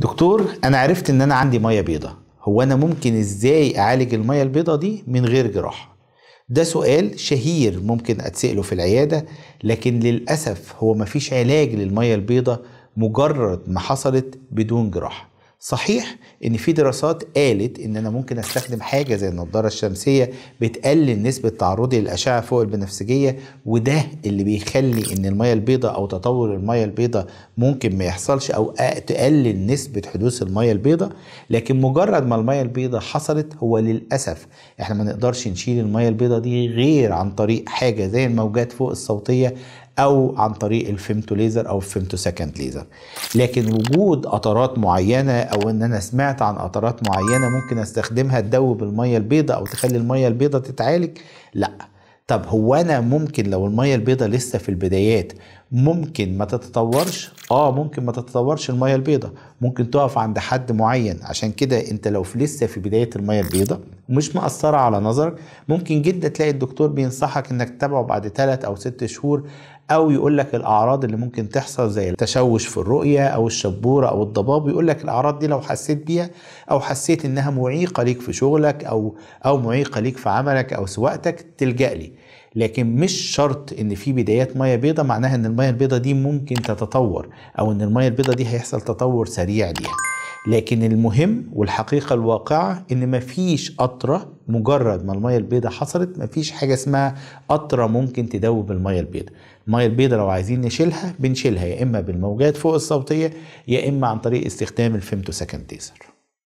دكتور انا عرفت ان انا عندي ميه بيضة هو انا ممكن ازاي اعالج الميه البيضة دي من غير جراحة ده سؤال شهير ممكن اتسأله في العيادة لكن للأسف هو مفيش علاج للميه البيضة مجرد ما حصلت بدون جراحة صحيح ان في دراسات قالت ان انا ممكن استخدم حاجه زي النضاره الشمسيه بتقلل نسبه تعرضي للاشعه فوق البنفسجيه وده اللي بيخلي ان الميه البيضاء او تطور الميه البيضاء ممكن ما يحصلش او تقلل نسبه حدوث الميه البيضاء لكن مجرد ما الميه البيضاء حصلت هو للاسف احنا ما نقدرش نشيل الميه البيضاء دي غير عن طريق حاجه زي الموجات فوق الصوتيه او عن طريق الفيمتو ليزر او الفيمتو سكند ليزر لكن وجود قطرات معينه او ان انا سمعت عن قطرات معينه ممكن استخدمها تدوب الميه البيضاء او تخلي الميه البيضاء تتعالج لا طب هو انا ممكن لو الميه البيضاء لسه في البدايات ممكن ما تتطورش اه ممكن ما تتطورش الميه البيضاء ممكن تقف عند حد معين عشان كده انت لو في لسه في بدايه الميه البيضاء ومش مأثره على نظرك ممكن جدا تلاقي الدكتور بينصحك انك تتابعه بعد ثلاث او ست شهور او يقول لك الاعراض اللي ممكن تحصل زي التشوش في الرؤيه او الشبوره او الضباب يقول لك الاعراض دي لو حسيت بيها او حسيت انها معيقه ليك في شغلك او او معيقه ليك في عملك او سواقتك تلجأ لي لكن مش شرط ان في بدايات ميه بيضاء معناها ان الميه البيضاء دي ممكن تتطور او ان الميه البيضاء دي هيحصل تطور سريع ليها لكن المهم والحقيقه الواقعه ان مفيش قطره مجرد ما الميه البيضاء حصلت مفيش حاجه اسمها قطره ممكن تدوب الميه البيضاء الميه البيضاء لو عايزين نشيلها بنشيلها يا اما بالموجات فوق الصوتيه يا اما عن طريق استخدام الفيمتو الفيمتوسكنتيزر